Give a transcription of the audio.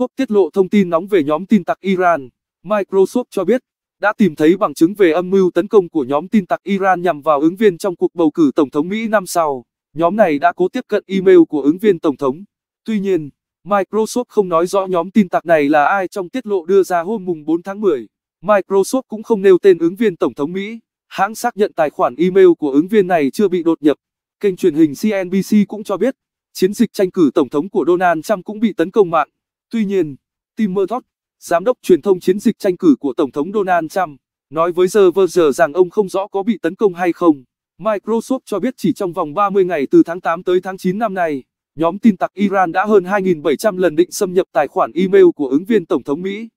Quốc tiết lộ thông tin nóng về nhóm tin tặc Iran. Microsoft cho biết, đã tìm thấy bằng chứng về âm mưu tấn công của nhóm tin tặc Iran nhằm vào ứng viên trong cuộc bầu cử Tổng thống Mỹ năm sau. Nhóm này đã cố tiếp cận email của ứng viên Tổng thống. Tuy nhiên, Microsoft không nói rõ nhóm tin tặc này là ai trong tiết lộ đưa ra hôm mùng 4 tháng 10. Microsoft cũng không nêu tên ứng viên Tổng thống Mỹ. Hãng xác nhận tài khoản email của ứng viên này chưa bị đột nhập. Kênh truyền hình CNBC cũng cho biết, chiến dịch tranh cử Tổng thống của Donald Trump cũng bị tấn công mạng. Tuy nhiên, Tim Murdock, giám đốc truyền thông chiến dịch tranh cử của Tổng thống Donald Trump, nói với The Verge rằng ông không rõ có bị tấn công hay không. Microsoft cho biết chỉ trong vòng 30 ngày từ tháng 8 tới tháng 9 năm nay, nhóm tin tặc Iran đã hơn 2.700 lần định xâm nhập tài khoản email của ứng viên Tổng thống Mỹ.